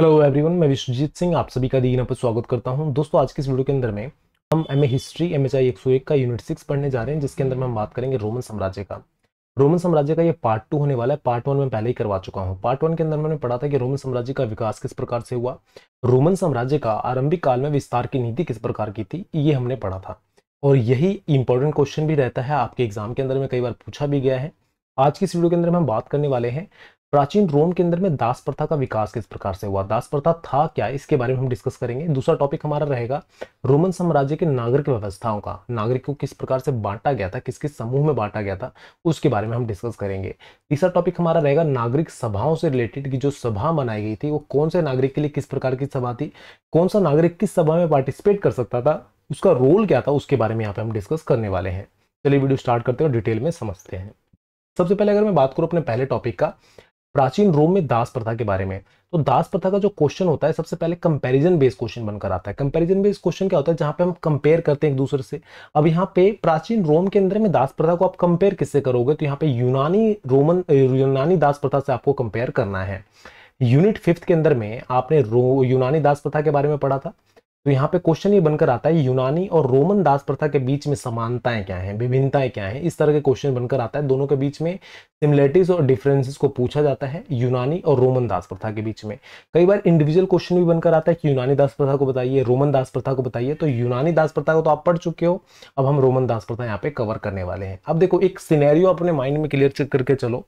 hello everyone मैं विश्वजीत सिंह आप सभी का दीना पर स्वागत करता हूं दोस्तों आज के इस वीडियो के अंदर में हम M A history M H I एक सौ एक का यूनिट सिक्स पढ़ने जा रहे हैं जिसके अंदर में हम बात करेंगे रोमन साम्राज्य का रोमन साम्राज्य का ये पार्ट टू होने वाला है पार्ट वन में पहले ही करवा चुका हूँ पार्ट वन के अंदर मैंने पढ़ा था कि रोमन साम्राज्य का विकास किस प्रकार से हुआ रोमन साम्राज्य का आरंभिक काल में विस्तार की नीति किस प्रकार की थी ये हमने पढ़ा था और यही इंपॉर्टेंट क्वेश्चन भी रहता है आपके एग्जाम के अंदर में कई बार पूछा भी गया है आज की इस वीडियो के अंदर हम बात करने वाले हैं प्राचीन रोम के अंदर में दास प्रथा का विकास किस प्रकार से हुआ दास प्रथा था क्या इसके बारे में हम डिस्कस करेंगे दूसरा टॉपिक हमारा रहेगा रोमन साम्राज्य के नागरिक व्यवस्थाओं का नागरिक को किस प्रकार से बांटा गया था किस किस समूह में बांटा गया था उसके बारे में हम डिस्कस करेंगे तीसरा टॉपिक हमारा रहेगा नागरिक सभाओं से रिलेटेड की जो सभा बनाई गई थी वो कौन से नागरिक के लिए किस प्रकार की सभा थी कौन सा नागरिक किस सभा में पार्टिसिपेट कर सकता था उसका रोल क्या था उसके बारे में यहाँ पे हम डिस्कस करने वाले हैं चलिए वीडियो स्टार्ट करते हैं और डिटेल में समझते हैं सबसे पहले अगर मैं बात करूँ अपने पहले टॉपिक का प्राचीन रोम में दास प्रथा के बारे में तो दास प्रथा का जो क्वेश्चन होता है सबसे पहले कंपैरिजन बेस्ड क्वेश्चन बनकर आता है कंपैरिजन बेस्ड क्वेश्चन क्या होता है जहां पे हम कंपेयर करते हैं एक दूसरे से अब यहाँ पे प्राचीन रोम के अंदर में दास प्रथा को आप कंपेयर किससे करोगे तो यहाँ पे यूनानी रोमन यूनानी दास प्रथा से आपको कंपेयर करना है यूनिट फिफ्थ के अंदर में आपने यूनानी दास प्रथा के बारे में पढ़ा था तो यहाँ पे क्वेश्चन ये बनकर आता है यूनानी और रोमन दास प्रथा के बीच में समानताएं क्या हैं विभिन्नताएं क्या हैं इस तरह के क्वेश्चन बनकर आता है दोनों के बीच में सिमिलरिटीज और डिफरेंसेस को पूछा जाता है यूनानी और रोमन दास प्रथा के बीच में कई बार इंडिविजुअल क्वेश्चन भी बनकर आता है कि यूनानी दास प्रथा को बताइए रोमन दास प्रथा को बताइए तो यूनानी दास प्रथा को तो आप पढ़ चुके हो अब हम रोमन दास प्रथा यहाँ पे कवर करने वाले हैं अब देखो एक सीनेरियो अपने माइंड में क्लियर करके चलो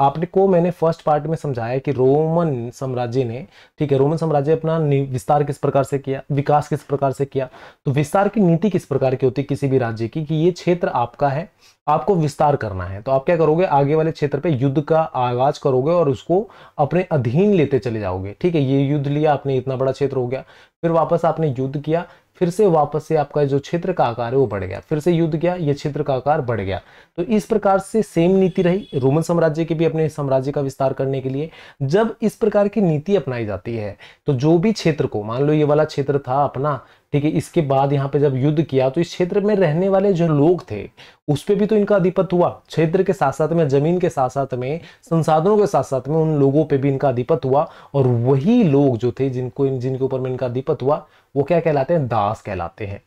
आपने को मैंने फर्स्ट पार्ट में समझाया कि रोमन साम्राज्य ने ठीक है रोमन साम्राज्य अपना विस्तार किस प्रकार से किया विकास किस प्रकार से किया तो विस्तार की नीति किस प्रकार की होती है किसी भी राज्य की कि ये क्षेत्र आपका है आपको विस्तार करना है तो आप क्या करोगे आगे वाले क्षेत्र पे युद्ध का आगाज करोगे और उसको अपने अधीन लेते चले जाओगे ठीक है ये युद्ध लिया आपने इतना बड़ा क्षेत्र हो गया फिर वापस आपने युद्ध किया फिर से वापस से आपका जो क्षेत्र का आकार है वो बढ़ गया फिर से युद्ध गया ये क्षेत्र का आकार बढ़ गया तो इस प्रकार से सेम नीति रही रोमन साम्राज्य के भी अपने साम्राज्य का विस्तार करने के लिए जब इस प्रकार की नीति अपनाई जाती है तो जो भी क्षेत्र को मान लो ये वाला क्षेत्र था अपना ठीक है इसके बाद यहाँ पे जब युद्ध किया तो इस क्षेत्र में रहने वाले जो लोग थे उस पर भी तो इनका अधिपत हुआ क्षेत्र के साथ साथ में जमीन के साथ साथ में संसाधनों के साथ साथ में उन लोगों पे भी इनका अधिपत हुआ और वही लोग जो थे जिनको जिनके ऊपर में इनका अधिपत हुआ वो क्या कहलाते हैं दास कहलाते हैं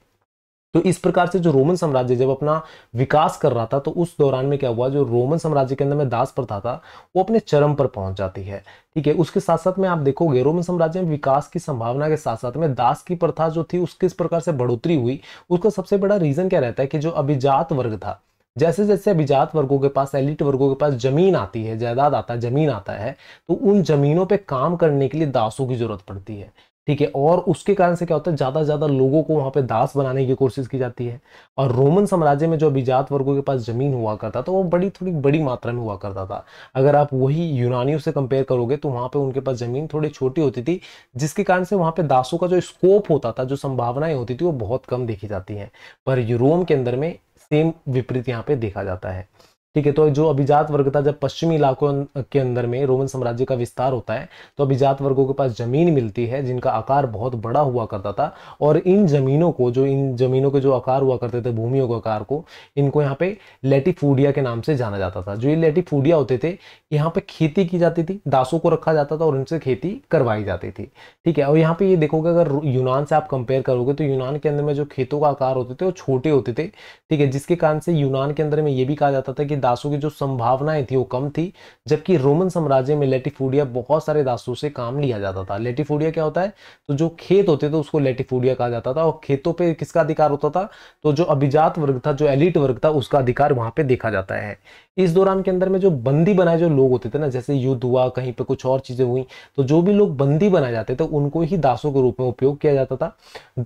तो इस प्रकार से जो रोमन साम्राज्य जब अपना विकास कर रहा था तो उस दौरान में क्या हुआ जो रोमन साम्राज्य के अंदर में दास प्रथा था वो अपने चरम पर पहुंच जाती है ठीक है उसके साथ साथ में आप देखोगे रोमन साम्राज्य में विकास की संभावना के साथ साथ में दास की प्रथा जो थी उसके इस प्रकार से बढ़ोतरी हुई उसका सबसे बड़ा रीजन क्या रहता है कि जो अभिजात वर्ग था जैसे जैसे अभिजात वर्गों के पास एलिट वर्गों के पास जमीन आती है जायदाद आता है जमीन आता है तो उन जमीनों पे काम करने के लिए दासों की जरूरत पड़ती है ठीक है और उसके कारण से क्या होता है ज़्यादा से ज़्यादा लोगों को वहाँ पे दास बनाने की कोशिश की जाती है और रोमन साम्राज्य में जो अभिजात वर्गों के पास ज़मीन हुआ करता था वो बड़ी थोड़ी बड़ी मात्रा में हुआ करता था अगर आप वही यूनानियों से कंपेयर करोगे तो वहाँ पर उनके पास ज़मीन थोड़ी छोटी होती थी जिसके कारण से वहाँ पर दासों का जो स्कोप होता था जो संभावनाएं होती थी वो बहुत कम देखी जाती हैं पर यूरोम के अंदर में सेम विपरीत यहाँ पर देखा जाता है ठीक है तो जो अभिजात वर्ग था जब पश्चिमी इलाकों के अंदर में रोमन साम्राज्य का विस्तार होता है तो अभिजात वर्गों के पास जमीन मिलती है जिनका आकार बहुत बड़ा हुआ करता था और इन जमीनों को जो इन जमीनों के जो आकार हुआ करते थे भूमियों के आकार को इनको यहाँ पे लेटिफूडिया के नाम से जाना जाता था जो ये लेटिफूडिया होते थे यहाँ पे खेती की जाती थी दासों को रखा जाता था और उनसे खेती करवाई जाती थी ठीक है और यहाँ पे ये देखोगे अगर यूनान से आप कंपेयर करोगे तो यूनान के अंदर में जो खेतों का आकार होते थे वो छोटे होते थे ठीक है जिसके कारण से यूनान के अंदर में ये भी कहा जाता था कि दासों की जो संभावनाएं थी वो कम थी जबकि रोमन साम्राज्य में लेटिफूडिया बहुत सारे दासों से काम लिया जाता था लेटिफूडिया क्या होता है तो जो खेत होते थे उसको लेटिफूडिया कहा जाता था और खेतों पर किसका अधिकार होता था तो जो अभिजात वर्ग था जो एलिट वर्ग था उसका अधिकार वहां पर देखा जाता है इस दौरान के अंदर में जो बंदी बनाए जो लोग होते थे ना जैसे युद्ध हुआ कहीं पे कुछ और चीजें हुई तो जो भी लोग बंदी बनाए जाते थे उनको ही दासों के रूप में उपयोग किया जाता था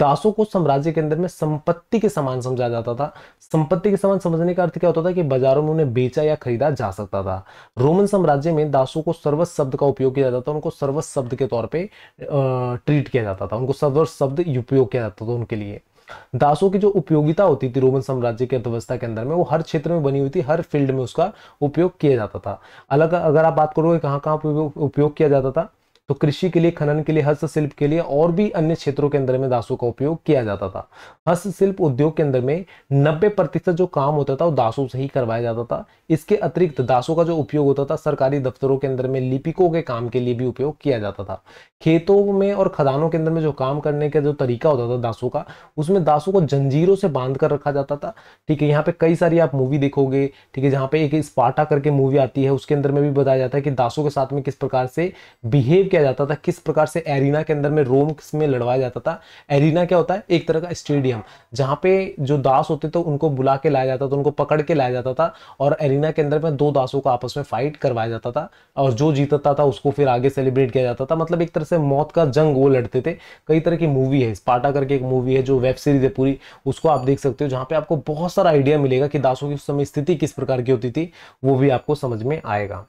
दासों को साम्राज्य के अंदर में संपत्ति के समान समझा जाता था संपत्ति के समान समझने का अर्थ क्या होता था कि बाजारों में में बेचा या खरीदा जा सकता था रोमन साम्राज्य में दासों को सर्वस शब्द का उपयोग किया जाता था उनको सर्वस शब्द के तौर पे ट्रीट किया जाता था उनको सर्वस शब्द उपयोग किया जाता था उनके लिए दासों की जो उपयोगिता होती थी रोमन साम्राज्य की अर्थव्यवस्था के अंदर में वो हर क्षेत्र में बनी हुई थी हर फील्ड में उसका उपयोग किया जाता था अलग अगर आप बात करोगे कहाँ कहाँ उपयोग किया जाता था तो कृषि के लिए खनन के लिए हस्तशिल्प के लिए और भी अन्य क्षेत्रों के अंदर में दासों का उपयोग किया जाता था हस्तशिल्प उद्योग के अंदर में नब्बे प्रतिशत जो काम होता था वो दासों से ही करवाया जाता था इसके अतिरिक्त दासों का जो उपयोग होता था सरकारी दफ्तरों के अंदर में लिपिकों के काम के लिए भी उपयोग किया जाता था खेतों में और खदानों के अंदर में जो काम करने का जो तरीका होता था दासों का उसमें दासों को जंजीरों से बांध कर रखा जाता था ठीक है यहाँ पे कई सारी आप मूवी देखोगे ठीक है जहाँ पे एक स्पाटा करके मूवी आती है उसके अंदर में भी बताया जाता है कि दासों के साथ में किस प्रकार से बिहेव किया जाता था किस प्रकार से एरिना के अंदर में रोम में लड़वाया जाता था एरिना क्या होता है एक तरह का स्टेडियम जहाँ पे जो दास होते थे उनको बुला के लाया जाता था उनको पकड़ के लाया जाता था और एरिना के अंदर में दो दासों को आपस में फाइट करवाया जाता था और जो जीतता था उसको फिर आगे सेलिब्रेट किया जाता था मतलब एक तरह से मौत का जंग वो लड़ते थे कई तरह की मूवी है स्पाटा करके एक मूवी है जो वेब सीरीज है पूरी उसको आप देख सकते हो जहाँ पे आपको बहुत सारा आइडिया मिलेगा कि दासों की उस समय स्थिति किस प्रकार की होती थी वो भी आपको समझ में आएगा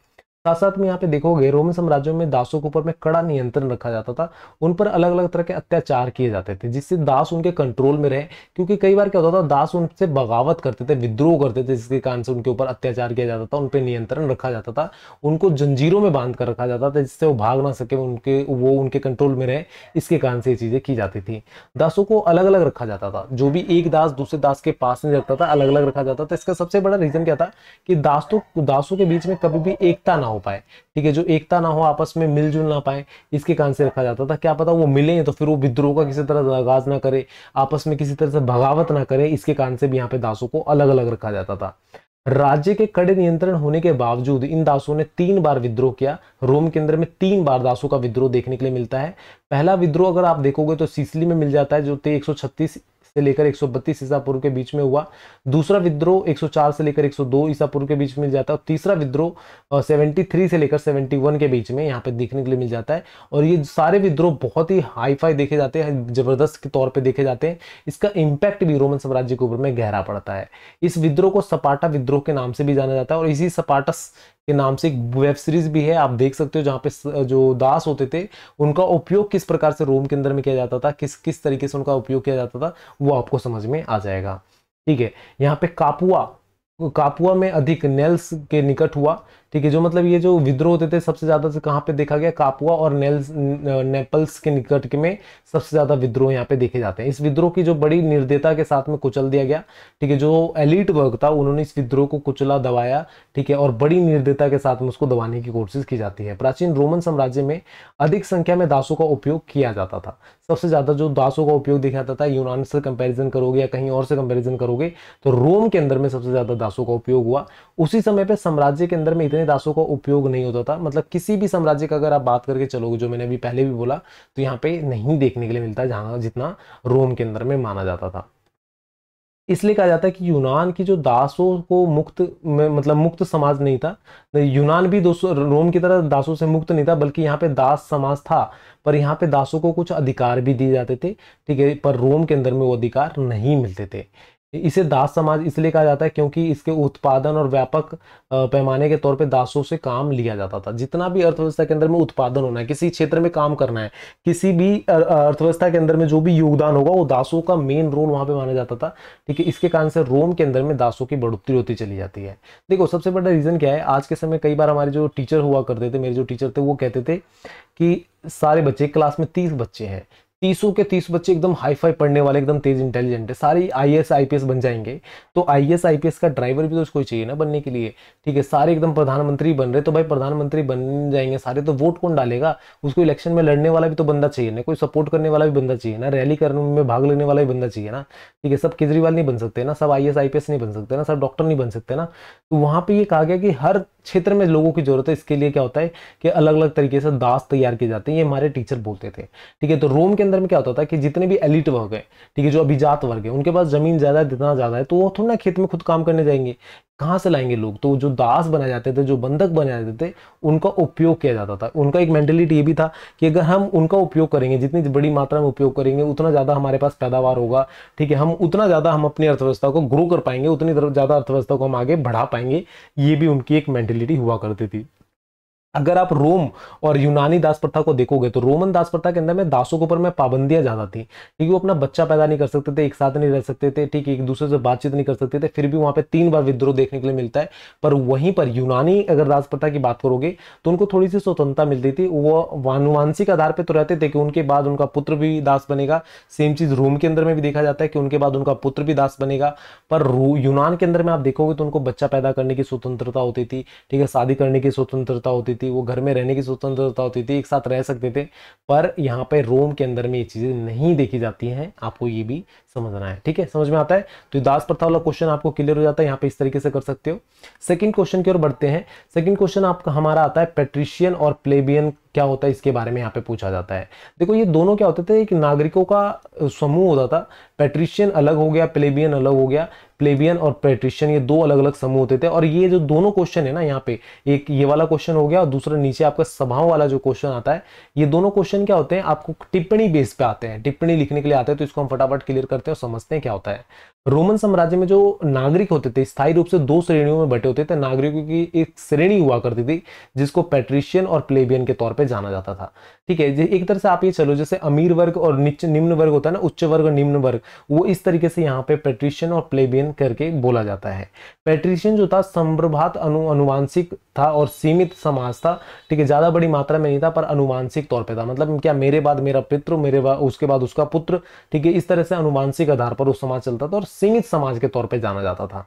साथ साथ में यहाँ पे देखोगे रोमन साम्राज्यों में दासों के ऊपर में कड़ा नियंत्रण रखा जाता था उन पर अलग अलग तरह के अत्याचार किए जाते थे जिससे दास उनके कंट्रोल में रहे क्योंकि कई बार क्या होता था दास उनसे बगावत करते थे विद्रोह करते थे जिसके कारण से उनके ऊपर अत्याचार किया जाता था उन पर नियंत्रण रखा जाता था उनको जंजीरों में बांध कर रखा जाता था जिससे वो भाग ना सके उनके वो उनके कंट्रोल में रहे इसके कारण से ये चीज़ें की जाती थी दासों को अलग अलग रखा जाता था जो भी एक दास दूसरे दास के पास नहीं रखता था अलग अलग रखा जाता था तो इसका सबसे बड़ा रीजन क्या था कि दास तो दासों के बीच में कभी भी एकता ना हो पाए ठीक है जो एकता ना हो आपस में मिलजुल ना पाए इसके कारण से रखा जाता था क्या पता वो मिले तो फिर वो विद्रोह का किसी तरह आगाज ना करे आपस में किसी तरह से बगावत ना करे इसके कारण से भी यहाँ पे दासों को अलग अलग रखा जाता था राज्य के कड़े नियंत्रण होने के बावजूद इन दासों ने तीन बार विद्रोह किया रोम के अंदर में तीन बार दासों का विद्रोह देखने के लिए मिलता है पहला विद्रोह अगर आप देखोगे तो सिसली में मिल जाता है जो से लेकर 132 ईसा पूर्व के बीच में हुआ दूसरा विद्रोह 104 से लेकर 102 ईसा पूर्व के बीच मिल जाता है और तीसरा विद्रोह 73 से लेकर 71 के बीच में यहाँ पे देखने के लिए मिल जाता है और ये सारे विद्रोह बहुत ही हाईफाई देखे जाते हैं जबरदस्त के तौर पर देखे जाते हैं इसका इम्पैक्ट भी रोमन साम्राज्य के ऊपर में गहरा पड़ता है इस विद्रोह को सपाटा विद्रोह के नाम से भी जाना जाता है और इसी सपाटस के नाम से एक वेब सीरीज भी है आप देख सकते हो जहाँ पे जो दास होते थे उनका उपयोग किस प्रकार से रोम के अंदर में किया जाता था किस किस तरीके से उनका उपयोग किया जाता था वो आपको समझ में आ जाएगा ठीक है यहाँ पे कापुआ कापुआ में अधिक नेल्स के निकट हुआ ठीक है जो मतलब ये जो विद्रोह होते थे सबसे ज्यादा से कहाँ पे देखा गया कापुआ और नेल्स नेपल्स के निकट के में सबसे ज्यादा विद्रोह यहाँ पे देखे जाते हैं इस विद्रोह की जो बड़ी निर्दयता के साथ में कुचल दिया गया ठीक है जो एलिट वर्ग था उन्होंने इस विद्रोह को कुचला दबाया ठीक है और बड़ी निर्दयता के साथ में उसको दबाने की कोशिश की जाती है प्राचीन रोमन साम्राज्य में अधिक संख्या में दासों का उपयोग किया जाता था सबसे ज्यादा जो दासों का उपयोग देखा जाता था यूनान से कंपेरिजन करोगे या कहीं और से कंपेरिजन करोगे तो रोम के अंदर में सबसे ज्यादा दासों का उपयोग हुआ उसी समय पर साम्राज्य के अंदर में इतने इतने दासों का उपयोग नहीं होता था मतलब किसी भी साम्राज्य का अगर आप बात करके चलोगे जो मैंने अभी पहले भी बोला तो यहाँ पे नहीं देखने के लिए मिलता जहाँ जितना रोम के अंदर में माना जाता था इसलिए कहा जाता है कि यूनान की जो दासों को मुक्त मतलब मुक्त समाज नहीं था यूनान भी दोस्तों रोम की तरह दासों से मुक्त नहीं था बल्कि यहाँ पे दास समाज था पर यहाँ पे दासों को कुछ अधिकार भी दिए जाते थे ठीक है पर रोम के अंदर में वो अधिकार नहीं मिलते थे इसे दास समाज इसलिए कहा जाता है क्योंकि इसके उत्पादन और व्यापक पैमाने के तौर पे दासों से काम लिया जाता था जितना भी अर्थव्यवस्था के अंदर में उत्पादन होना है किसी क्षेत्र में काम करना है किसी भी अर्थव्यवस्था के अंदर में जो भी योगदान होगा वो दासों का मेन रोल वहां पे माना जाता था ठीक है इसके कारण से रोम के अंदर में दासों की बढ़ोतरी होती चली जाती है देखो सबसे बड़ा रीजन क्या है आज के समय कई बार हमारे जो टीचर हुआ करते थे मेरे जो टीचर थे वो कहते थे कि सारे बच्चे क्लास में तीस बच्चे हैं तीसों के तीस बच्चे एकदम हाई फाई पढ़ने वाले एकदम तेज इंटेलिजेंट है सारी I S I P S बन जाएंगे तो I S I P S का ड्राइवर भी तो उसको चाहिए ना बनने के लिए ठीक है सारे एकदम प्रधानमंत्री बन रहे तो भाई प्रधानमंत्री बन जाएंगे सारे तो वोट कौन डालेगा उसको इलेक्शन में लड़ने वाला भी तो बंदा चाहिए ना कोई सपोर्ट करने वाला भी बंदा चाहिए ना रैली करने में भाग लेने वाला भी बंदा चाहिए ना ठीक है सब केजरीवाल नहीं बन सकते ना सब आई एस नहीं बन सकते ना सब डॉक्टर नहीं बन सकते ना तो वहाँ पर ये कहा गया कि हर क्षेत्र में लोगों की जरूरत है इसके लिए क्या होता है कि अलग अलग तरीके से दास तैयार किए जाते हैं ये हमारे टीचर बोलते थे ठीक है तो रोम के अंदर में क्या होता था कि जितने भी एलिट वर्ग है ठीक है जो अभिजात वर्ग है उनके पास जमीन ज़्यादा है जितना ज़्यादा है तो वो थोड़ा खेत में खुद काम करने जाएंगे कहाँ से लाएंगे लोग तो जो दास बनाए जाते थे जो बंधक बनाए जाते थे उनका उपयोग किया जाता था उनका एक मेंटेलिटी ये भी था कि अगर हम उनका उपयोग करेंगे जितनी बड़ी मात्रा में उपयोग करेंगे उतना ज़्यादा हमारे पास पैदावार होगा ठीक है हम उतना ज़्यादा हम अपनी अर्थव्यवस्था को ग्रो कर पाएंगे उतनी ज़्यादा अर्थव्यवस्था को हम आगे बढ़ा पाएंगे ये भी उनकी एक मेंटेलिटी फर्टिलिटी हुआ करती थी अगर आप रोम और यूनानी दास प्रथा को देखोगे तो रोमन दास प्रथा के अंदर में दासों के ऊपर में पाबंदियां ज्यादा थी ठीक है वो अपना बच्चा पैदा नहीं कर सकते थे एक साथ नहीं रह सकते थे ठीक है एक दूसरे से बातचीत नहीं कर सकते थे फिर भी वहां पे तीन बार विद्रोह देखने के लिए मिलता है पर वहीं पर यूनानी अगर दास प्रथा की बात करोगे तो उनको थोड़ी सी स्वतंत्रता मिलती थी वो वानुवांशिक आधार पर तो रहते थे कि उनके बाद उनका पुत्र भी दास बनेगा सेम चीज रोम के अंदर में भी देखा जाता है कि उनके बाद उनका पुत्र भी दास बनेगा पर यूनान के अंदर में आप देखोगे तो उनको बच्चा पैदा करने की स्वतंत्रता होती थी ठीक है शादी करने की स्वतंत्रता होती थी थी वो घर में रहने की स्वतंत्रता होती थी एक साथ रह सकते थे पर यहाँ पे रोम के अंदर में ये चीज़ें नहीं देखी जाती हैं आपको ये भी समझना है ठीक है समझ में आता है तो दास प्रथा वाला क्वेश्चन आपको क्लियर हो जाता है यहाँ पे इस तरीके से कर सकते हो सेकेंड क्वेश्चन की ओर बढ़ते हैं सेकेंड क्वेश्चन आपका हमारा आता है पेट्रिशियन और प्लेबियन क्या होता है इसके बारे में यहाँ पे पूछा जाता है देखो ये दोनों क्या होते थे एक नागरिकों का समूह होता था पेट्रिशियन अलग हो गया प्लेबियन अलग हो गया प्लेबियन और पेट्रिशियन ये दो अलग अलग समूह होते थे और ये जो दोनों क्वेश्चन है ना यहाँ पे एक ये वाला क्वेश्चन हो गया और दूसरा नीचे आपका सभाओं वाला जो क्वेश्चन आता है ये दोनों क्वेश्चन क्या होते हैं आपको टिप्पणी बेस पे आते हैं टिप्पणी लिखने के लिए आते हैं तो इसको हम फटाफट क्लियर करते हैं और समझते हैं क्या होता है रोमन साम्राज्य में जो नागरिक होते थे स्थायी रूप से दो श्रेणियों में बटे होते थे नागरिकों की एक श्रेणी हुआ करती थी जिसको पेट्रिशियन और प्लेबियन के तौर पर जाना जाता था ठीक है एक तरह से आप ये चलो जैसे अमीर वर्ग और निम्न वर्ग होता है ना उच्च वर्ग और निम्न वर्ग वो इस तरीके से यहाँ पे पेट्रिशियन और प्लेबियन करके बोला जाता है पेट्रिशियन जो था संप्रभात अनु अनुवांशिक था और सीमित समाज था ठीक है ज़्यादा बड़ी मात्रा में नहीं था पर अनुवांशिक तौर पर था मतलब क्या मेरे बाद मेरा पित्र मेरे बाद उसके बाद उसका पुत्र ठीक है इस तरह से अनुवांशिक आधार पर वो समाज चलता था और सीमित समाज के तौर पर जाना जाता था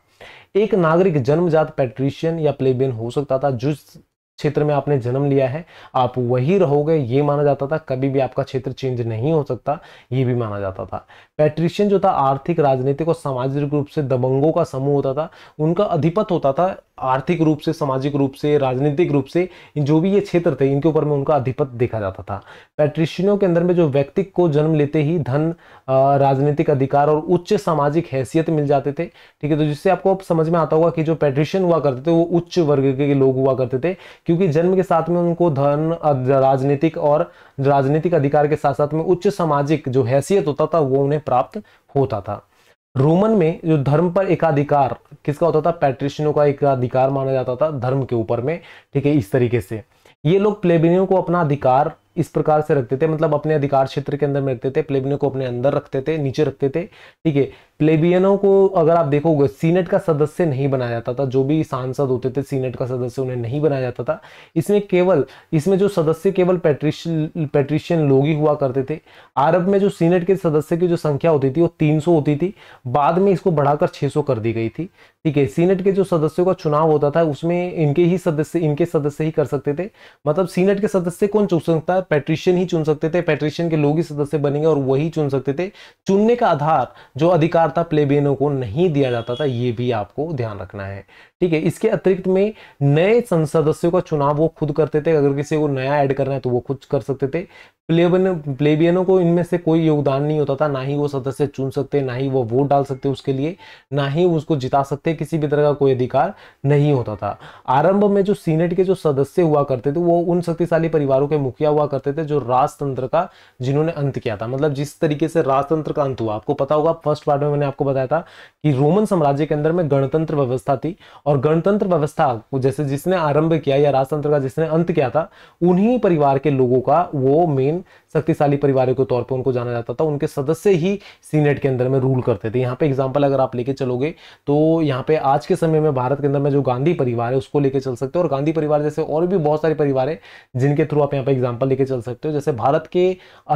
एक नागरिक जन्मजात पेट्रिशियन या प्लेबियन हो सकता था जिस क्षेत्र में आपने जन्म लिया है आप वही रहोगे ये माना जाता था कभी भी आपका क्षेत्र चेंज नहीं हो सकता ये भी माना जाता था पैट्रिशियन जो था आर्थिक राजनीतिक और सामाजिक रूप से दबंगों का समूह होता था उनका अधिपत होता था आर्थिक रूप से सामाजिक रूप से राजनीतिक रूप से जो भी ये क्षेत्र थे इनके ऊपर में उनका अधिपत देखा जाता था पैट्रिशियनों के अंदर में जो व्यक्ति को जन्म लेते ही धन राजनीतिक अधिकार और उच्च सामाजिक हैसियत मिल जाते थे ठीक है तो जिससे आपको समझ में आता होगा कि जो पैट्रिशियन हुआ करते थे वो उच्च वर्ग के लोग हुआ करते थे क्योंकि जन्म के साथ में उनको धन राजनीतिक और राजनीतिक अधिकार के साथ साथ में उच्च सामाजिक जो हैसियत होता था वो उन्हें प्राप्त होता था रोमन में जो धर्म पर एकाधिकार किसका होता था पैट्रिशनों का एकाधिकार माना जाता था धर्म के ऊपर में ठीक है इस तरीके से ये लोग प्लेबिनियों को अपना अधिकार इस प्रकार से रखते थे मतलब अपने अधिकार क्षेत्र के अंदर में रखते थे प्लेबियनों को अपने अंदर रखते थे नीचे रखते थे ठीक है प्लेबियनों को अगर आप देखोगे सीनेट का सदस्य नहीं बनाया जाता था जो भी सांसद होते थे सीनेट का सदस्य उन्हें नहीं बनाया जाता था इसमें केवल इसमें जो सदस्य केवल पेट्रिश पेट्रिशियन लोग ही हुआ करते थे अरब में जो सीनेट के सदस्य की जो संख्या होती थी वो तीन होती थी बाद में इसको बढ़ाकर 600 कर दी गई थी ठीक है सीनेट के जो सदस्यों का चुनाव होता था उसमें इनके ही सदस्य इनके सदस्य ही कर सकते थे मतलब सीनेट के सदस्य कौन चुन सकता है पेट्रिशियन ही चुन सकते थे पेट्रिशियन के लोग ही सदस्य बनेंगे और वही चुन सकते थे चुनने का आधार जो अधिकार था प्लेबेनों को नहीं दिया जाता था ये भी आपको ध्यान रखना है ठीक है इसके अतिरिक्त में नए सदस्यों का चुनाव वो खुद करते थे अगर किसी को नया ऐड करना है तो वो खुद कर सकते थे प्लेबन प्लेबियनों को इनमें से कोई योगदान नहीं होता था ना ही वो सदस्य चुन सकते ना ही वो वोट डाल सकते उसके लिए ना ही उसको जिता सकते किसी भी तरह का कोई अधिकार नहीं होता था आरंभ में जो सीनेट के जो सदस्य हुआ करते थे वो उन शक्तिशाली परिवारों के मुखिया हुआ करते थे जो राजतंत्र का जिन्होंने अंत किया था मतलब जिस तरीके से राजतंत्र का अंत हुआ आपको पता होगा फर्स्ट पार्ट में मैंने आपको बताया था कि रोमन साम्राज्य के अंदर में गणतंत्र व्यवस्था थी और गणतंत्र व्यवस्था को जैसे जिसने आरंभ किया या राजतंत्र का जिसने अंत किया था उन्हीं परिवार के लोगों का वो मेन शक्तिशाली परिवारों के तौर पर उनको जाना जाता था उनके सदस्य ही सीनेट के अंदर में रूल करते थे यहाँ पे एग्जाम्पल अगर आप लेके चलोगे तो यहाँ पे आज के समय में भारत के अंदर में जो गांधी परिवार है उसको लेके चल सकते हो और गांधी परिवार जैसे और भी बहुत सारे परिवार है जिनके थ्रू आप यहाँ पे एग्जाम्पल लेके चल सकते हो जैसे भारत के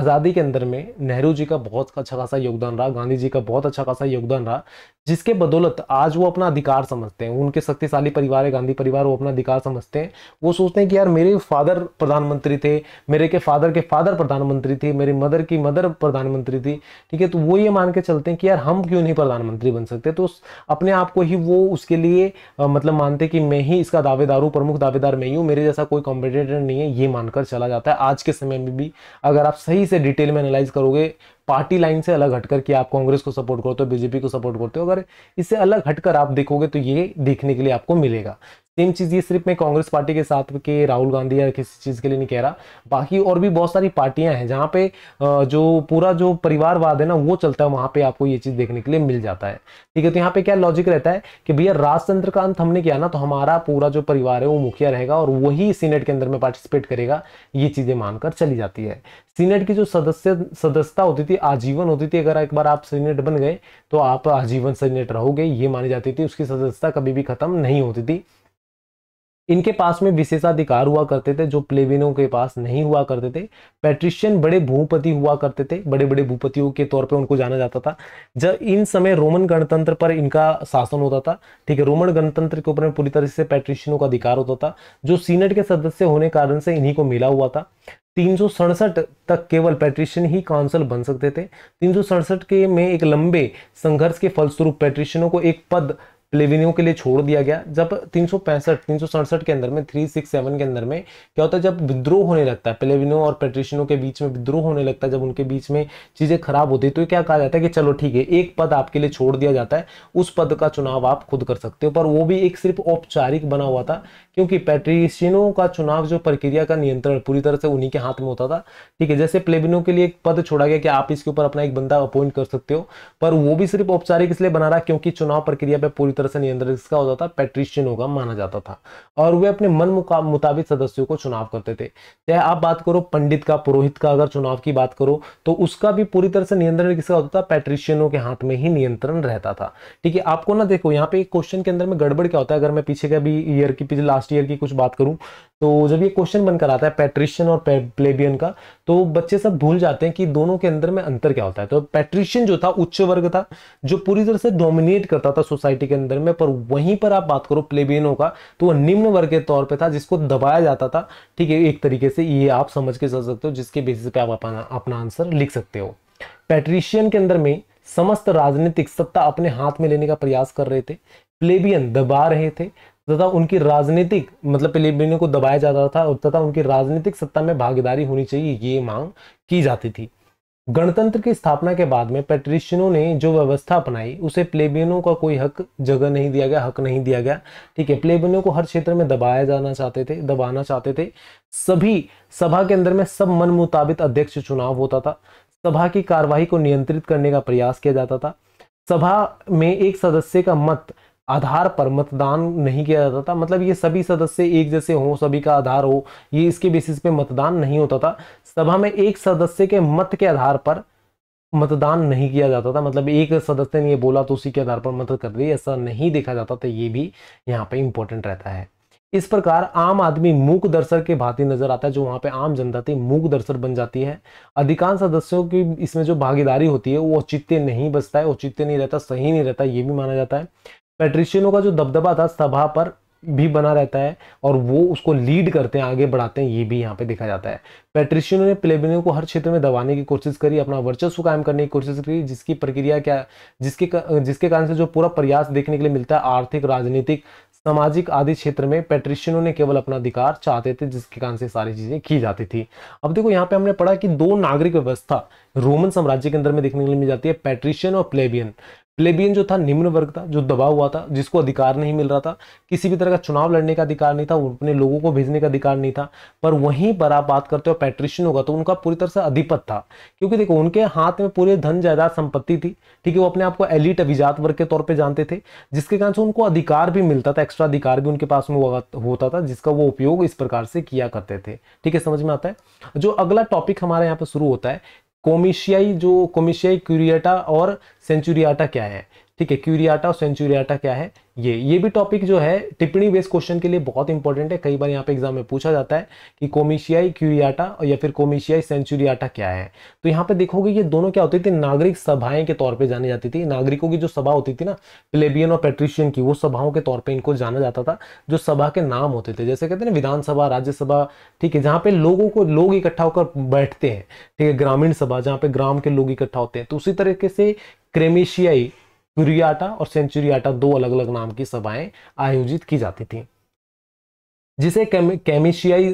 आज़ादी के अंदर में नेहरू जी का बहुत अच्छा खासा योगदान रहा गांधी जी का बहुत अच्छा खासा योगदान रहा जिसके बदौलत आज वो अपना अधिकार समझते हैं उनके शक्तिशाली परिवार है गांधी परिवार वो अपना अधिकार समझते हैं वो सोचते हैं कि यार मेरे फादर प्रधानमंत्री थे मेरे के फादर के फादर प्रधानमंत्री प्रधानमंत्री थी मेरी मदर की मदर प्रधानमंत्री थी ठीक है तो वो ये मान के चलते हैं कि यार हम क्यों नहीं प्रधानमंत्री बन सकते तो अपने आप को ही वो उसके लिए आ, मतलब मानते कि मैं ही इसका दावेदार हूँ प्रमुख दावेदार मैं ही हूँ मेरे जैसा कोई कॉम्पिटेटर नहीं है ये मानकर चला जाता है आज के समय में भी अगर आप सही से डिटेल में एनालाइज करोगे पार्टी लाइन से अलग हटकर कि आप कांग्रेस को सपोर्ट करते हो बीजेपी को सपोर्ट करते हो अगर इससे अलग हटकर आप देखोगे तो ये देखने के लिए आपको मिलेगा सेम चीज़ ये सिर्फ मैं कांग्रेस पार्टी के साथ के राहुल गांधी या किसी चीज़ के लिए नहीं कह रहा बाकी और भी बहुत सारी पार्टियां हैं जहाँ पे जो पूरा जो परिवारवाद है ना वो चलता है वहां पे आपको ये चीज़ देखने के लिए मिल जाता है ठीक है तो यहाँ पे क्या लॉजिक रहता है कि भैया राजतंत्र का अंत हमने किया ना तो हमारा पूरा जो परिवार है वो मुखिया रहेगा और वही सीनेट के अंदर में पार्टिसिपेट करेगा ये चीज़ें मानकर चली जाती है सीनेट की जो सदस्य सदस्यता होती थी आजीवन होती थी अगर एक बार आप सीनेट बन गए तो आप आजीवन सीनेट रहोगे ये मानी जाती थी उसकी सदस्यता कभी भी खत्म नहीं होती थी इनके पास में विशेषाधिकार हुआ करते थे जो प्लेविनों के पास नहीं हुआ करते थे पैट्रिशियन बड़े भूपति हुआ करते थे बड़े बड़े भूपतियों के तौर पे उनको जाना जाता था जब इन समय रोमन गणतंत्र पर इनका शासन होता था ठीक है रोमन गणतंत्र के ऊपर पूरी तरह से पैट्रिशियनों का अधिकार होता था जो सीनेट के सदस्य होने कारण से इन्हीं को मिला हुआ था तीन तक केवल पेट्रिशियन ही काउंसिल बन सकते थे तीन के में एक लंबे संघर्ष के फलस्वरूप पेट्रिशियनों को एक पद प्लेवेन्यू के लिए छोड़ दिया गया जब तीन सौ पैंसठ तीन सौ सड़सठ के अंदर में थ्री सिक्स सेवन के अंदर में क्या होता है जब विद्रोह होने लगता है प्लेविनियो और पेट्रिशिनो के बीच में विद्रोह होने लगता है जब उनके बीच में चीज़ें खराब होती है तो क्या कहा जाता है कि चलो ठीक है एक पद आपके लिए छोड़ दिया जाता है उस पद का चुनाव आप खुद कर सकते हो पर वो भी एक सिर्फ औपचारिक बना हुआ था क्योंकि पेट्रिशिनो का चुनाव जो प्रक्रिया का नियंत्रण पूरी तरह से उन्हीं के हाथ में होता था ठीक है जैसे प्लेविनो के लिए एक पद छोड़ा गया कि आप इसके ऊपर अपना एक बंदा अपॉइंट कर सकते हो पर वो भी सिर्फ औपचारिक इसलिए बना रहा क्योंकि चुनाव प्रक्रिया पर पूरी तरह से नियंत्रण किसका होता था पेट्रिशियन होगा माना जाता था और वे अपने मन मुताबिक सदस्यों को चुनाव करते थे चाहे आप बात करो पंडित का पुरोहित का अगर चुनाव की बात करो तो उसका भी पूरी तरह से नियंत्रण किसका होता था पेट्रिशियनों के हाथ में ही नियंत्रण रहता था ठीक है आपको ना देखो यहाँ पे क्वेश्चन के अंदर में गड़बड़ क्या होता है अगर मैं पीछे का भी ईयर की पिछले लास्ट ईयर की कुछ बात करूँ तो जब ये क्वेश्चन बनकर आता है पैट्रिशियन और प्लेबियन का तो बच्चे सब भूल जाते हैं कि दोनों के अंदर में अंतर क्या होता है तो पैट्रिशियन जो था उच्च वर्ग था जो पूरी तरह से डोमिनेट करता था सोसाइटी के अंदर में पर वहीं पर आप बात करो प्लेबियनों का तो वह निम्न वर्ग के तौर पर था जिसको दबाया जाता था ठीक है एक तरीके से ये आप समझ के चल सकते हो जिसके बेसिस पे आप अपना अपना आंसर लिख सकते हो पैट्रिशियन के अंदर में समस्त राजनीतिक सत्ता अपने हाथ में लेने का प्रयास कर रहे थे प्लेबियन दबा रहे थे तथा उनकी राजनीतिक मतलब फिलिपिनो को दबाया जाता था तथा उनकी राजनीतिक सत्ता में भागीदारी होनी चाहिए ये मांग की जाती थी गणतंत्र की स्थापना के बाद में पेट्रिशियनों ने जो व्यवस्था अपनाई उसे प्लेबियनों का कोई हक जगह नहीं दिया गया हक नहीं दिया गया ठीक है प्लेबियनों को हर क्षेत्र में दबाया जाना चाहते थे दबाना चाहते थे सभी सभा के अंदर में सब मन मुताबिक अध्यक्ष चुनाव होता था सभा की कार्यवाही को नियंत्रित करने का प्रयास किया जाता था सभा में एक सदस्य का मत आधार पर मतदान नहीं किया जाता था मतलब ये सभी सदस्य एक जैसे हों सभी का आधार हो ये इसके बेसिस पे मतदान नहीं होता था सभा में एक सदस्य के मत के आधार पर मतदान नहीं किया जाता था मतलब एक सदस्य ने ये बोला तो उसी के आधार पर मत कर दी ऐसा नहीं देखा जाता था ये भी यहाँ पे इंपॉर्टेंट रहता है इस प्रकार आम आदमी मूक दर्शक के भांति नजर आता है जो वहाँ पे आम जनता थी मूक दर्शक बन जाती है अधिकांश सदस्यों की इसमें जो भागीदारी होती है वो औचित्य नहीं बचता है औचित्य नहीं रहता सही नहीं रहता ये भी माना जाता है पेट्रिशियनों का जो दबदबा था सभा पर भी बना रहता है और वो उसको लीड करते हैं आगे बढ़ाते हैं ये भी यहाँ पे देखा जाता है पेट्रिशियनों ने प्लेबिनियों को हर क्षेत्र में दबाने की कोशिश करी अपना वर्चस्व कायम करने की कोशिश करी जिसकी प्रक्रिया क्या जिसके जिसके कारण से जो पूरा प्रयास देखने के लिए मिलता है आर्थिक राजनीतिक सामाजिक आदि क्षेत्र में पेट्रिशियनों ने केवल अपना अधिकार चाहते थे जिसके कारण से सारी चीजें की जाती थी अब देखो यहाँ पे हमने पढ़ा कि दो नागरिक व्यवस्था रोमन साम्राज्य के अंदर में देखने के लिए मिल जाती है पेट्रिशियन और प्लेबियन प्लेबियन जो था निम्न वर्ग था जो दबा हुआ था जिसको अधिकार नहीं मिल रहा था किसी भी तरह का चुनाव लड़ने का अधिकार नहीं था अपने लोगों को भेजने का अधिकार नहीं था पर वहीं पर आप बात करते हो पैट्रिशियन होगा तो उनका पूरी तरह से अधिपत था क्योंकि देखो उनके हाथ में पूरे धन जायदाद संपत्ति थी ठीक है वो अपने आप को एलिट अभिजात वर्ग के तौर पर जानते थे जिसके कारण से उनको अधिकार भी मिलता था एक्स्ट्रा अधिकार भी उनके पास में होता था जिसका वो उपयोग इस प्रकार से किया करते थे ठीक है समझ में आता है जो अगला टॉपिक हमारे यहाँ पर शुरू होता है कोमिशियाई जो कोमिशियाई क्यूरियाटा और सेंचुरियाटा क्या है ठीक है क्यूरियाटा और सेंचुरियाटा क्या है ये ये भी टॉपिक जो है टिप्पणी बेस्ड क्वेश्चन के लिए बहुत इंपॉर्टेंट है कई बार यहाँ पे एग्जाम में पूछा जाता है कि कोमिशियाई क्यूरियाटा और या फिर कोमिशियाई सेंचुरियाटा क्या है तो यहाँ पे देखोगे ये दोनों क्या होती थी नागरिक सभाएं के तौर पर जानी जाती थी नागरिकों की जो सभा होती थी ना प्लेबियन और पेट्रिशियन की वो सभाओं के तौर पर इनको जाना जाता था जो सभा के नाम होते थे जैसे कहते ना विधानसभा राज्यसभा ठीक है जहाँ पे लोगों को लोग इकट्ठा होकर बैठते हैं ठीक है ग्रामीण सभा जहाँ पे ग्राम के लोग इकट्ठा होते हैं तो उसी तरीके से क्रेमेशियाई क्यूरियाटा और सेंचुरियाटा दो अलग अलग नाम की सभाएं आयोजित की जाती थी जिसे कैमिशियाई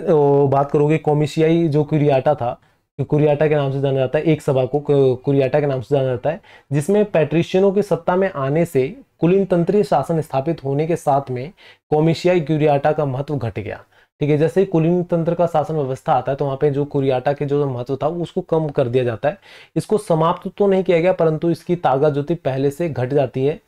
बात करोगे कॉमिशियाई जो क्यूरियाटा था कुरियाटा के नाम से जाना जाता है एक सभा को कुरियाटा के नाम से जाना जाता है जिसमें पैट्रिशियनों की सत्ता में आने से कुलीन तंत्रीय शासन स्थापित होने के साथ में कॉमिशियाई क्यूरियाटा का महत्व घट गया ठीक है जैसे ही कुलीन तंत्र का शासन व्यवस्था आता है तो वहां पे जो कुरियाटा के जो महत्व था उसको कम कर दिया जाता है इसको समाप्त तो नहीं किया गया परंतु इसकी ताकत जो थी पहले से घट जाती है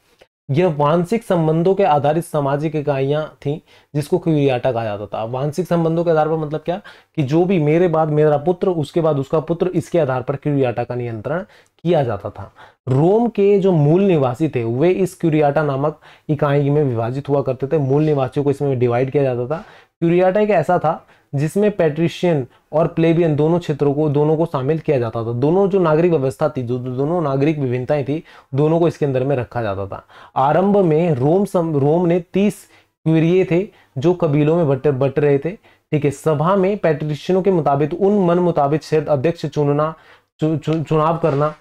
यह वांशिक संबंधों के आधारित सामाजिक इकाइयां थी जिसको कुरियाटा कहा जाता था वांशिक संबंधों के आधार पर मतलब क्या कि जो भी मेरे बाद मेरा पुत्र उसके बाद उसका पुत्र इसके आधार पर क्यूरियाटा का नियंत्रण किया जाता था रोम के जो मूल निवासी थे वे इस क्यूरियाटा नामक इकाई में विभाजित हुआ करते थे मूल निवासियों को इसमें डिवाइड किया जाता था क्यूरियाटा एक ऐसा था जिसमें पेट्रिशियन और प्लेबियन दोनों क्षेत्रों को दोनों को शामिल किया जाता था दोनों जो नागरिक व्यवस्था थी जो दोनों नागरिक विभिन्नताएं थी दोनों को इसके अंदर में रखा जाता था आरंभ में रोम सम, रोम ने तीस क्यूरिए थे जो कबीलों में बट बट रहे थे ठीक है सभा में पेट्रिशियनों के मुताबिक उन मन मुताबिक क्षेत्र अध्यक्ष चुनना चु, चु, चुनाव करना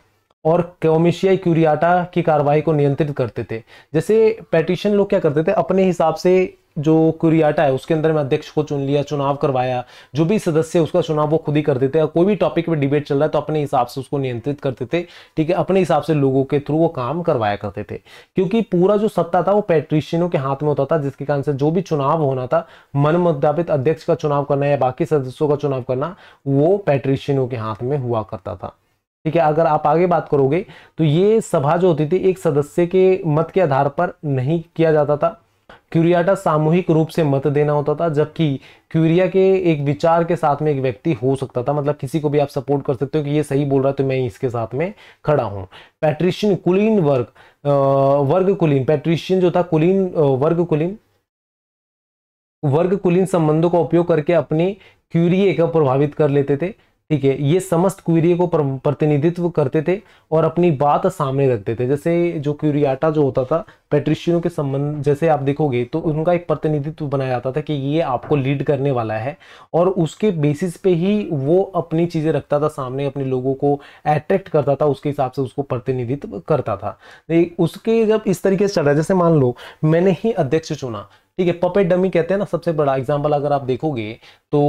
और क्योमिशिया क्यूरियाटा की कार्रवाई को नियंत्रित करते थे जैसे पेटिशन लोग क्या करते थे अपने हिसाब से जो कुरियाटा है उसके अंदर में अध्यक्ष को चुन लिया चुनाव करवाया जो भी सदस्य उसका चुनाव वो खुद ही करते थे कोई भी टॉपिक पे डिबेट चल रहा है तो अपने हिसाब से उसको नियंत्रित करते थे ठीक है अपने हिसाब से लोगों के थ्रू वो काम करवाया करते थे क्योंकि पूरा जो सत्ता था वो पैट्रिशियनों के हाथ में होता था जिसके कारण से जो भी चुनाव होना था मन मुताबित अध्यक्ष का चुनाव करना या बाकी सदस्यों का चुनाव करना वो पैट्रिशियनों के हाथ में हुआ करता था ठीक है अगर आप आगे बात करोगे तो ये सभा जो होती थी एक सदस्य के मत के आधार पर नहीं किया जाता था क्यूरियाटा सामूहिक रूप से मत देना होता था जबकि क्यूरिया के एक विचार के साथ में एक व्यक्ति हो सकता था मतलब किसी को भी आप सपोर्ट कर सकते हो कि ये सही बोल रहा है तो मैं इसके साथ में खड़ा हूँ पैट्रिशियन कुलीन वर्ग वर्ग कुलीन पैट्रिशियन जो था कुलीन वर्ग कुलीन वर्ग कुलीन संबंधों का उपयोग करके अपने क्यूरिए को प्रभावित कर लेते थे ठीक है ये समस्त क्वीरिय को प्रतिनिधित्व करते थे और अपनी बात सामने रखते थे जैसे जो क्यूरियाटा जो होता था पेट्रिशियनों के संबंध जैसे आप देखोगे तो उनका एक प्रतिनिधित्व बनाया जाता था कि ये आपको लीड करने वाला है और उसके बेसिस पे ही वो अपनी चीज़ें रखता था सामने अपने लोगों को अट्रैक्ट करता था उसके हिसाब से उसको प्रतिनिधित्व करता था उसके जब इस तरीके से चल रहा जैसे मान लो मैंने ही अध्यक्ष चुना ठीक है पपेट डमी कहते हैं ना सबसे बड़ा एग्जाम्पल अगर आप देखोगे तो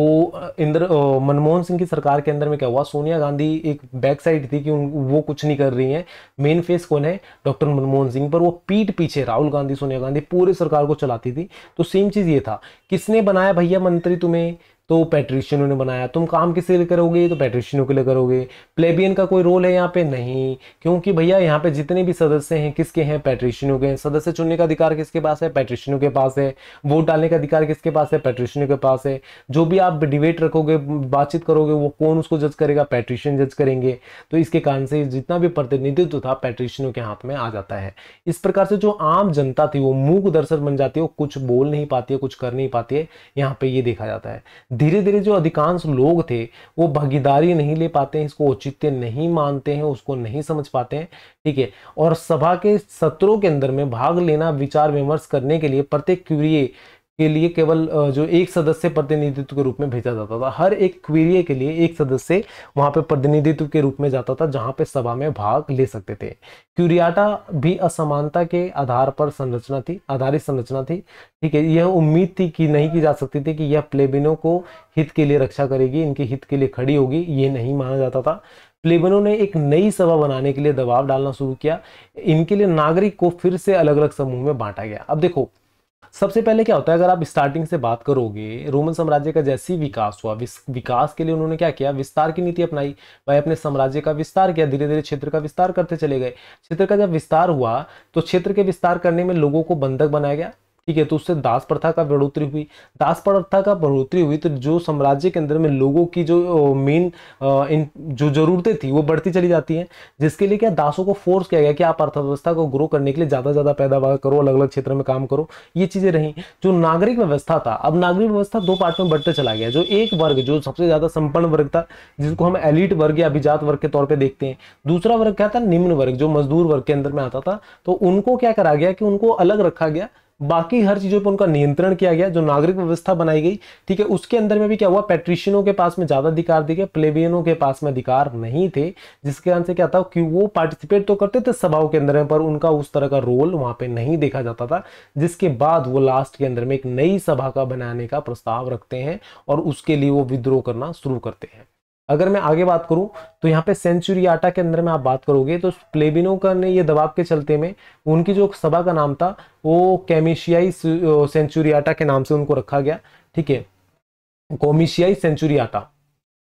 इंद्र मनमोहन सिंह की सरकार के अंदर में क्या हुआ सोनिया गांधी एक बैक साइड थी कि वो कुछ नहीं कर रही है मेन फेस कौन है डॉक्टर मनमोहन सिंह पर वो पीठ पीछे राहुल गांधी सोनिया गांधी पूरे सरकार को चलाती थी तो सेम चीज़ ये था किसने बनाया भैया मंत्री तुम्हें तो पैट्रिशियनों ने बनाया तुम काम किसके लिए करोगे तो पैट्रिशियनों के लिए करोगे प्लेबियन का कोई रोल है यहाँ पे नहीं क्योंकि भैया यहाँ पे जितने भी सदस्य हैं किसके हैं पैट्रिशियनों के हैं सदस्य चुनने का अधिकार किसके पास है पैट्रिशियनों के पास है वोट डालने का अधिकार किसके पास है पेट्रिशियनों के पास है जो भी आप डिबेट रखोगे बातचीत करोगे वो कौन उसको जज करेगा पैट्रिशियन जज करेंगे तो इसके कारण से जितना भी प्रतिनिधित्व था पैट्रिशियनों के हाथ में आ जाता है इस प्रकार से जो आम जनता थी वो मूक दर्शक बन जाती है वो कुछ बोल नहीं पाती है कुछ कर नहीं पाती है यहाँ पे ये देखा जाता है धीरे धीरे जो अधिकांश लोग थे वो भागीदारी नहीं ले पाते हैं इसको औचित्य नहीं मानते हैं उसको नहीं समझ पाते हैं ठीक है और सभा के सत्रों के अंदर में भाग लेना विचार विमर्श करने के लिए प्रत्येक क्यूरिए के लिए केवल जो एक सदस्य प्रतिनिधित्व के रूप में भेजा जाता था हर एक क्वीरिय के लिए एक सदस्य वहां पे प्रतिनिधित्व के रूप में जाता था जहाँ पे सभा में भाग ले सकते थे क्यूरियाटा भी असमानता के आधार पर संरचना थी आधारित संरचना थी ठीक है यह उम्मीद थी कि नहीं की जा सकती थी कि यह प्लेबिनों को हित के लिए रक्षा करेगी इनके हित के लिए खड़ी होगी ये नहीं माना जाता था प्लेबनों ने एक नई सभा बनाने के लिए दबाव डालना शुरू किया इनके लिए नागरिक को फिर से अलग अलग समूह में बांटा गया अब देखो सबसे पहले क्या होता है अगर आप स्टार्टिंग से बात करोगे रोमन साम्राज्य का जैसे ही विकास हुआ विकास के लिए उन्होंने क्या किया विस्तार की नीति अपनाई भाई अपने साम्राज्य का विस्तार किया धीरे धीरे क्षेत्र का विस्तार करते चले गए क्षेत्र का जब विस्तार हुआ तो क्षेत्र के विस्तार करने में लोगों को बंधक बनाया गया ठीक है तो उससे दास प्रथा का बढ़ोतरी हुई दास प्रथा का बढ़ोतरी हुई तो जो साम्राज्य के अंदर में लोगों की जो मेन जो ज़रूरतें थी वो बढ़ती चली जाती हैं जिसके लिए क्या दासों को फोर्स किया गया कि आप अर्थव्यवस्था को ग्रो करने के लिए ज़्यादा ज़्यादा पैदावार करो अलग अलग क्षेत्र में काम करो ये चीज़ें रहीं जो नागरिक व्यवस्था था अब नागरिक व्यवस्था दो पार्ट में बढ़ते चला गया जो एक वर्ग जो सबसे ज़्यादा संपन्न वर्ग था जिसको हम एलिट वर्ग या अभिजात वर्ग के तौर पर देखते हैं दूसरा वर्ग क्या था निम्न वर्ग जो मजदूर वर्ग के अंदर में आता था तो उनको क्या करा गया कि उनको अलग रखा गया बाकी हर चीज़ों पर उनका नियंत्रण किया गया जो नागरिक व्यवस्था बनाई गई ठीक है उसके अंदर में भी क्या हुआ पेट्रिशियनों के पास में ज़्यादा अधिकार दिए गए प्लेबियनों के पास में अधिकार नहीं थे जिसके कारण से क्या था कि वो पार्टिसिपेट तो करते थे सभाओं के अंदर में पर उनका उस तरह का रोल वहां पर नहीं देखा जाता था जिसके बाद वो लास्ट के अंदर में एक नई सभा का बनाने का प्रस्ताव रखते हैं और उसके लिए वो विद्रोह करना शुरू करते हैं अगर मैं आगे बात करूं तो यहाँ पे सेंचुरी आटा के अंदर में आप बात करोगे तो प्लेबिनो का ने ये दबाव के चलते में उनकी जो सभा का नाम था वो कैमिशियाई सेंचुरी आटा के नाम से उनको रखा गया ठीक है कोमिशियाई सेंचुरी आटा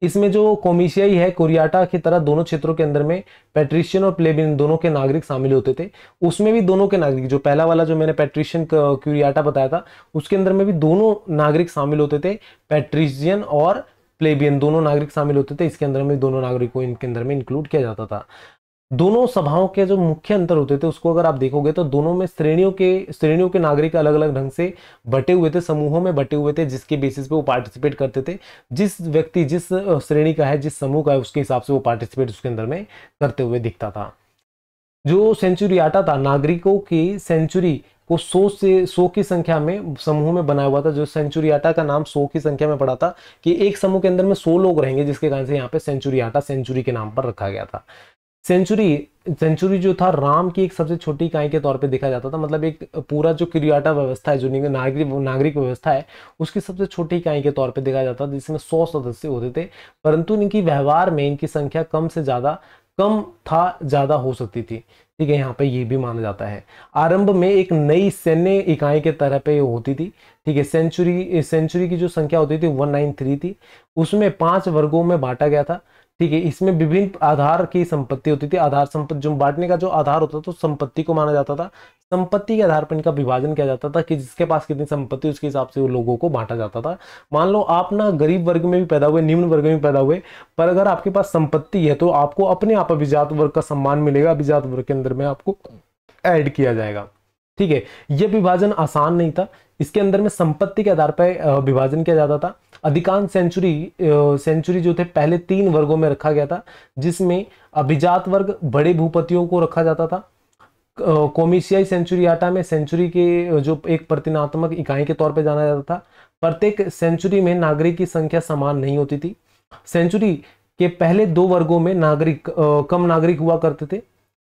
इसमें जो कोमिशियाई है कोरियाटा की तरह दोनों क्षेत्रों के अंदर में पेट्रिशियन और प्लेबिन दोनों के नागरिक शामिल होते थे उसमें भी दोनों के नागरिक जो पहला वाला जो मैंने पेट्रिशियन क्यूरियाटा बताया था उसके अंदर में भी दोनों नागरिक शामिल होते थे पेट्रिशियन और प्लेबियन दोनों नागरिक शामिल होते थे इसके अंदर में दोनों नागरिक को इनके अंदर में इंक्लूड किया जाता था दोनों सभाओं के जो मुख्य अंतर होते थे उसको अगर आप देखोगे तो दोनों में श्रेणियों के श्रेणियों के नागरिक अलग अलग ढंग से बटे हुए थे समूहों में बटे हुए थे जिसके बेसिस पे वो पार्टिसिपेट करते थे जिस व्यक्ति जिस श्रेणी का है जिस समूह का है उसके हिसाब से वो पार्टिसिपेट उसके अंदर में करते हुए दिखता था जो सेंचुरी आटा था नागरिकों की सेंचुरी वो सौ से सौ की संख्या में समूह में बनाया हुआ था जो सेंचुरियाटा का नाम सौ की संख्या में पड़ा था कि एक समूह के अंदर में सौ लोग रहेंगे जिसके कारण से यहाँ पे सेंचुरियाटा सेंचुरी के नाम पर रखा गया था सेंचुरी सेंचुरी जो था राम की एक सबसे छोटी इकाई के तौर पे देखा जाता था मतलब एक पूरा जो क्रियाटा व्यवस्था है जो नागरिक नागरिक व्यवस्था है उसकी सबसे छोटी इकाई के तौर पे देखा जाता था जिसमें सौ सदस्य होते थे परंतु इनकी व्यवहार में इनकी संख्या कम से ज़्यादा कम था ज़्यादा हो सकती थी ठीक है यहाँ पे ये भी माना जाता है आरंभ में एक नई सैन्य इकाई के तरह पे होती थी ठीक है सेंचुरी सेंचुरी की जो संख्या होती थी 193 थी उसमें पांच वर्गों में बांटा गया था ठीक है इसमें विभिन्न आधार की संपत्ति होती थी आधार संपत्ति जो बांटने का जो आधार होता था तो संपत्ति को माना जाता था संपत्ति के आधार पर इनका विभाजन किया जाता था कि जिसके पास कितनी संपत्ति उसके हिसाब से वो लोगों को बांटा जाता था मान लो आप ना गरीब वर्ग में भी पैदा हुए निम्न वर्ग में पैदा हुए पर अगर आपके पास संपत्ति है तो आपको अपने आप अभिजात वर्ग का सम्मान मिलेगा अभिजात वर्ग के अंदर में आपको एड किया जाएगा ठीक है यह विभाजन आसान नहीं था इसके अंदर में संपत्ति के आधार पर विभाजन किया जाता था अधिकांश सेंचुरी सेंचुरी जो थे पहले तीन वर्गों में रखा गया था जिसमें अभिजात वर्ग बड़े भूपतियों को रखा जाता था कोमिशियाई सेंचुरी आटा में सेंचुरी के जो एक प्रतिनात्मक इकाई के तौर पर जाना जाता था प्रत्येक सेंचुरी में नागरिक की संख्या समान नहीं होती थी सेंचुरी के पहले दो वर्गों में नागरिक कम नागरिक हुआ करते थे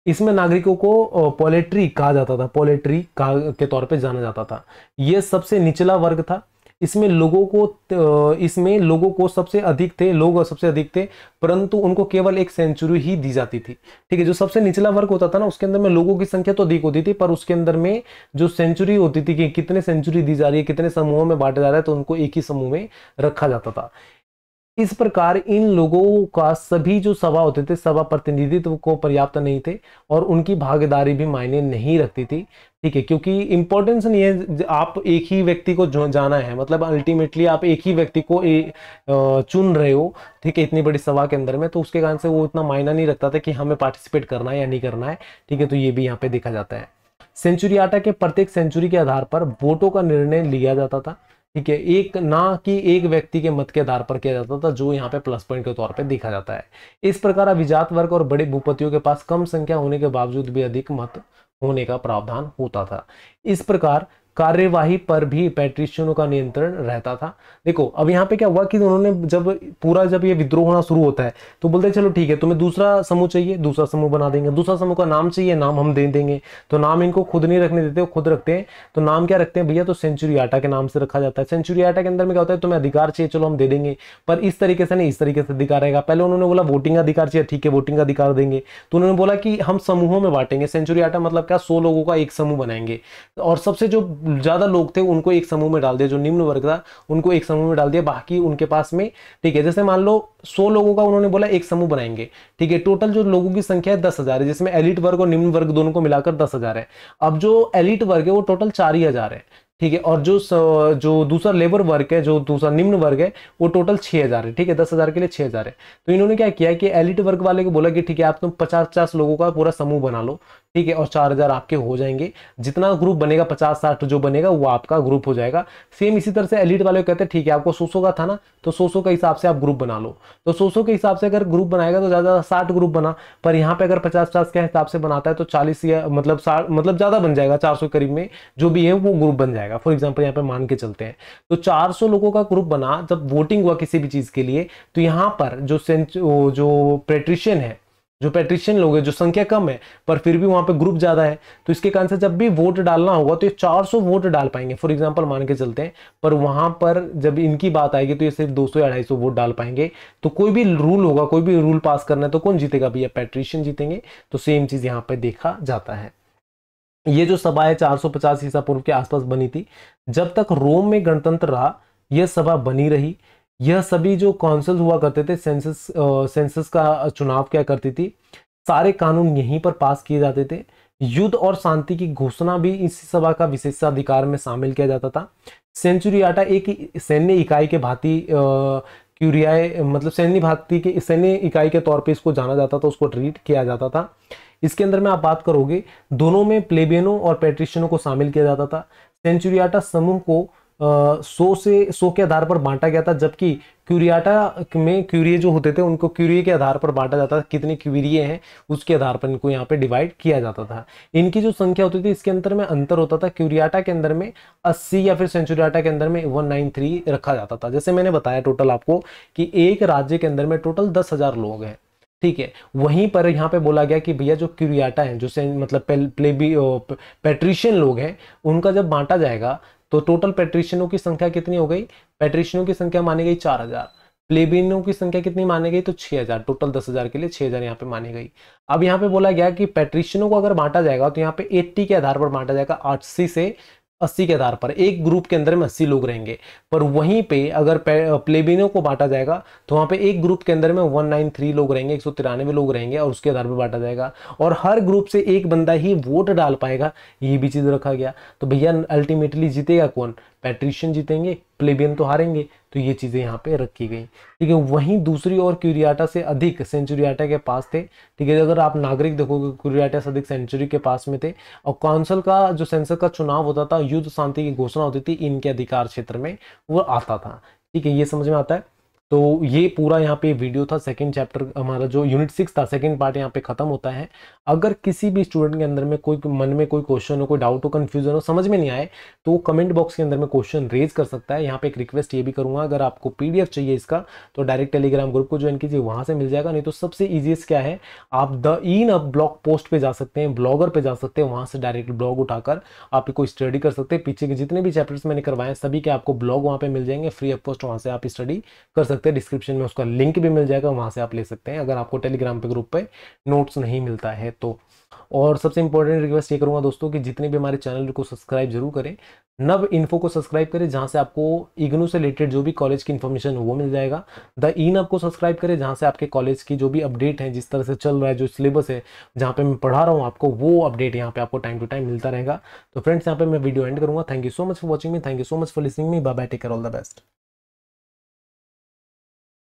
इसमें नागरिकों को पोलेट्री कहा जाता था पोलेट्री के तौर पे जाना जाता था यह सबसे निचला वर्ग था इसमें लोगों को इसमें लोगों को सबसे अधिक थे लोग सबसे अधिक थे परंतु उनको केवल एक सेंचुरी ही दी जाती थी ठीक है जो सबसे निचला वर्ग होता था ना उसके अंदर में लोगों की संख्या तो अधिक होती थी पर उसके अंदर में जो सेंचुरी होती थी कि कितने सेंचुरी दी जा रही है कितने समूहों में बांटा जा रहा है तो उनको एक ही समूह में रखा जाता था इस प्रकार इन लोगों का सभी जो सभा होते थे सभा प्रतिनिधित्व को पर्याप्त नहीं थे और उनकी भागीदारी भी मायने नहीं रखती थी ठीक है क्योंकि इंपॉर्टेंस नहीं है आप एक ही व्यक्ति को जाना है मतलब अल्टीमेटली आप एक ही व्यक्ति को ए, चुन रहे हो ठीक है इतनी बड़ी सभा के अंदर में तो उसके कारण से वो इतना मायना नहीं रखता था कि हमें पार्टिसिपेट करना है या नहीं करना है ठीक है तो ये भी यहाँ पे देखा जाता है सेंचुरी आटा के प्रत्येक सेंचुरी के आधार पर वोटों का निर्णय लिया जाता था ठीक है एक ना कि एक व्यक्ति के मत के आधार पर किया जाता था जो यहाँ पे प्लस पॉइंट के तौर पे देखा जाता है इस प्रकार अभिजात वर्ग और बड़े भूपतियों के पास कम संख्या होने के बावजूद भी अधिक मत होने का प्रावधान होता था इस प्रकार कार्यवाही पर भी पैट्रिशियनों का नियंत्रण रहता था देखो अब यहाँ पे क्या हुआ कि उन्होंने जब पूरा जब ये विद्रोह होना शुरू होता है तो बोलते चलो ठीक है तुम्हें दूसरा समूह चाहिए दूसरा समूह बना देंगे दूसरा समूह का नाम चाहिए नाम हम दे देंगे तो नाम इनको खुद नहीं रखने देते खुद रखते हैं तो नाम क्या रखते हैं भैया तो सेंचुरी आटा के नाम से रखा जाता है सेंचुरी आटा के अंदर में क्या होता है तुम्हें अधिकार चाहिए चलो हम दे देंगे पर इस तरीके से नहीं इस तरीके से अधिकार रहेगा पहले उन्होंने बोला वोटिंग अधिकार चाहिए ठीक है वोटिंग अधिकार देंगे तो उन्होंने बोला कि हम समूहों में बांटेंगे सेंचुरी आटा मतलब क्या सौ लोगों का एक समूह बनाएंगे और सबसे जो ज़्यादा लोग थे उनको एक समूह में डाल दिया जो निम्न वर्ग था उनको एक समूह में डाल दिया बाकी उनके पास में ठीक है जैसे मान लो सौ लोगों का उन्होंने बोला एक समूह बनाएंगे ठीक है टोटल जो लोगों की संख्या है दस है जिसमें एलिट वर्ग और निम्न वर्ग दोनों को मिलाकर दस है अब जो एलिट वर्ग है वो टोटल चार है ठीक है और जो जो दूसरा लेबर वर्ग है जो दूसरा निम्न वर्ग है वो टोटल छः हज़ार है ठीक है दस हज़ार के लिए छः हज़ार है तो इन्होंने क्या किया कि एलिट वर्ग वाले को बोला कि ठीक है आप तुम पचास पचास लोगों का पूरा समूह बना लो ठीक है और चार हज़ार आपके हो जाएंगे जितना ग्रुप बनेगा पचास साठ जो बनेगा वो आपका ग्रुप हो जाएगा सेम इसी तरह से एलिट वाले कहते हैं ठीक है आपको सौ सौ का था ना तो सौ सौ के हिसाब से आप ग्रुप बना लो तो सौ सौ के हिसाब से अगर ग्रुप बनाएगा तो ज़्यादा साठ ग्रुप बना पर यहाँ पे अगर पचास पचास के हिसाब से बनाता है तो चालीस या मतलब साठ मतलब ज़्यादा बन जाएगा चार सौ करीब में जो भी है वो ग्रुप बन जाएगा फॉर एग्जाम्पल यहाँ पे मान के चलते हैं तो चार सौ लोगों का ग्रुप बना जब वोटिंग हुआ किसी भी चीज़ के लिए तो यहाँ पर जो जो पेट्रिशियन है जो पेट्रिशियन लोग हैं जो संख्या कम है पर फिर भी वहां पे ग्रुप ज्यादा है तो इसके कारण से जब भी वोट डालना होगा तो ये 400 वोट डाल पाएंगे फॉर एग्जांपल मान के चलते हैं पर वहां पर जब इनकी बात आएगी तो ये सिर्फ 200 या अढ़ाई वोट डाल पाएंगे तो कोई भी रूल होगा कोई भी रूल पास करना है तो कौन जीतेगा भैया पेट्रिशियन जीतेंगे तो सेम चीज यहाँ पर देखा जाता है ये जो सभा है चार ईसा पूर्व के आसपास बनी थी जब तक रोम में गणतंत्र रहा यह सभा बनी रही यह सभी जो काउंसिल हुआ करते थे सेंसस सेंसस का चुनाव क्या करती थी सारे कानून यहीं पर पास किए जाते थे युद्ध और शांति की घोषणा भी इस सभा का विशेषाधिकार में शामिल किया जाता था सेंचुरियाटा एक सैन्य इकाई के भांति क्यूरिया मतलब सैन्य भांति के सैन्य इकाई के तौर पे इसको जाना जाता था उसको ट्रीट किया जाता था इसके अंदर में आप बात करोगे दोनों में प्लेबियनों और पेट्रिशियनों को शामिल किया जाता था सेंचुरियाटा समूह को सो से सो के आधार पर बांटा गया था जबकि क्यूरियाटा में क्यूरिए जो होते थे उनको क्यूरिए के आधार पर बांटा जाता था कितने क्यूरिए हैं उसके आधार पर इनको यहाँ पे डिवाइड किया जाता था इनकी जो संख्या होती थी इसके अंदर में अंतर होता था क्यूरियाटा के अंदर में 80 या फिर सेंचुरियाटा के अंदर में 193 रखा जाता था जैसे मैंने बताया टोटल आपको कि एक राज्य के अंदर में टोटल दस लोग हैं ठीक है वहीं पर यहाँ पे बोला गया कि भैया जो क्यूरियाटा है जो मतलब पेट्रिशियन लोग हैं उनका जब बांटा जाएगा तो टोटल पेट्रिशियनों की संख्या कितनी हो गई पेट्रिशियनों की संख्या मानी गई चार हजार प्लेबिनों की संख्या कितनी मानी गई तो छह हजार टोटल दस हजार के लिए छह हजार यहाँ पे मानी गई अब यहाँ पे बोला गया कि पेट्रिशियनों को अगर बांटा जाएगा तो यहाँ पे एट्टी के आधार पर बांटा जाएगा अस्सी से अस्सी के आधार पर एक ग्रुप के अंदर में अस्सी लोग रहेंगे पर वहीं पे अगर प्लेबिनो को बांटा जाएगा तो वहाँ पे एक ग्रुप के अंदर में वन नाइन थ्री लोग रहेंगे एक सौ तिरानवे लोग रहेंगे और उसके आधार पर बांटा जाएगा और हर ग्रुप से एक बंदा ही वोट डाल पाएगा ये भी चीज़ रखा गया तो भैया अल्टीमेटली जीतेगा कौन पैट्रिशियन जीतेंगे प्लेबियन तो हारेंगे तो ये चीज़ें यहाँ पे रखी गई ठीक है वहीं दूसरी ओर क्यूरियाटा से अधिक सेंचुरियाटा के पास थे ठीक है अगर आप नागरिक देखोगे क्यूरियाटा से अधिक सेंचुरी के पास में थे और काउंसिल का जो सेंसर का चुनाव होता था युद्ध शांति की घोषणा होती थी इनके अधिकार क्षेत्र में वो आता था ठीक है ये समझ में आता है तो ये पूरा यहाँ पे वीडियो था सेकंड चैप्टर हमारा जो यूनिट सिक्स था सेकंड पार्ट यहाँ पे खत्म होता है अगर किसी भी स्टूडेंट के अंदर में कोई मन में कोई क्वेश्चन हो कोई डाउट हो कन्फ्यूजन हो समझ में नहीं आए तो कमेंट बॉक्स के अंदर में क्वेश्चन रेज कर सकता है यहाँ पे एक रिक्वेस्ट ये भी करूँगा अगर आपको पी चाहिए इसका तो डायरेक्ट टेलीग्राम ग्रुप को ज्वाइन कीजिए वहाँ से मिल जाएगा नहीं तो सबसे ईजिएस्ट क्या है आप द इन अब ब्लॉग पोस्ट पर जा सकते हैं ब्लॉगर पर जा सकते हैं वहाँ से डायरेक्ट ब्लॉग उठाकर आप कोई स्टडी कर सकते हैं पीछे के जितने भी चैप्टर्स मैंने करवाए सभी के आपको ब्लॉग वहाँ पर मिल जाएंगे फ्री ऑफ कॉस्ट वहाँ से आप स्टडी कर सकते सकते हैं डिस्क्रिप्शन में उसका लिंक भी मिल जाएगा वहाँ से आप ले सकते हैं अगर आपको टेलीग्राम पे ग्रुप पे नोट्स नहीं मिलता है तो और सबसे इंपॉर्टेंट रिक्वेस्ट ये करूँगा दोस्तों कि जितने भी हमारे चैनल को सब्सक्राइब जरूर करें नव इन्फो को सब्सक्राइब करें जहाँ से आपको इग्नू से रिलेटेड जो भी कॉलेज की इन्फॉर्मेशन वो मिल जाएगा द ई नव को सब्सक्राइब करें जहाँ से आपके कॉलेज की जो भी अपडेट है जिस तरह से चल रहा है जो सिलेबस है जहाँ पे मैं पढ़ा रहा हूँ आपको वो अपडेट यहाँ पे आपको टाइम टू टाइम मिलता रहेगा तो फ्रेंड्स यहाँ पे मैं वीडियो एंड करूँगा thank you so much for watching me thank you so much for listening me bye bye take all the best